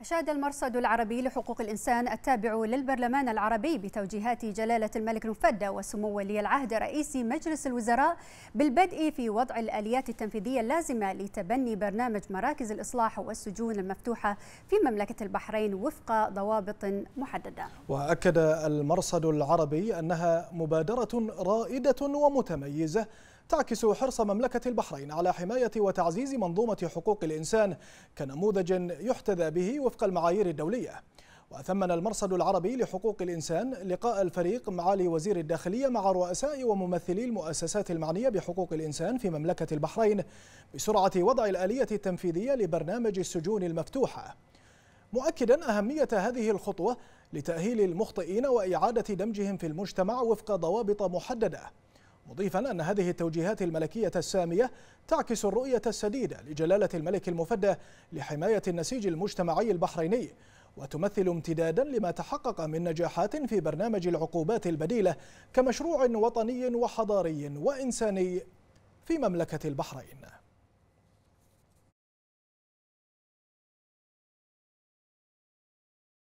أشاد المرصد العربي لحقوق الإنسان التابع للبرلمان العربي بتوجيهات جلالة الملك نفدة وسمو ولي العهد رئيس مجلس الوزراء بالبدء في وضع الآليات التنفيذية اللازمة لتبني برنامج مراكز الإصلاح والسجون المفتوحة في مملكة البحرين وفق ضوابط محددة وأكد المرصد العربي أنها مبادرة رائدة ومتميزة تعكس حرص مملكة البحرين على حماية وتعزيز منظومة حقوق الإنسان كنموذج يحتذى به وفق المعايير الدولية وثمن المرصد العربي لحقوق الإنسان لقاء الفريق معالي وزير الداخلية مع رؤساء وممثلي المؤسسات المعنية بحقوق الإنسان في مملكة البحرين بسرعة وضع الآلية التنفيذية لبرنامج السجون المفتوحة مؤكدا أهمية هذه الخطوة لتأهيل المخطئين وإعادة دمجهم في المجتمع وفق ضوابط محددة مضيفا أن هذه التوجيهات الملكية السامية تعكس الرؤية السديدة لجلالة الملك المفدى لحماية النسيج المجتمعي البحريني وتمثل امتدادا لما تحقق من نجاحات في برنامج العقوبات البديلة كمشروع وطني وحضاري وإنساني في مملكة البحرين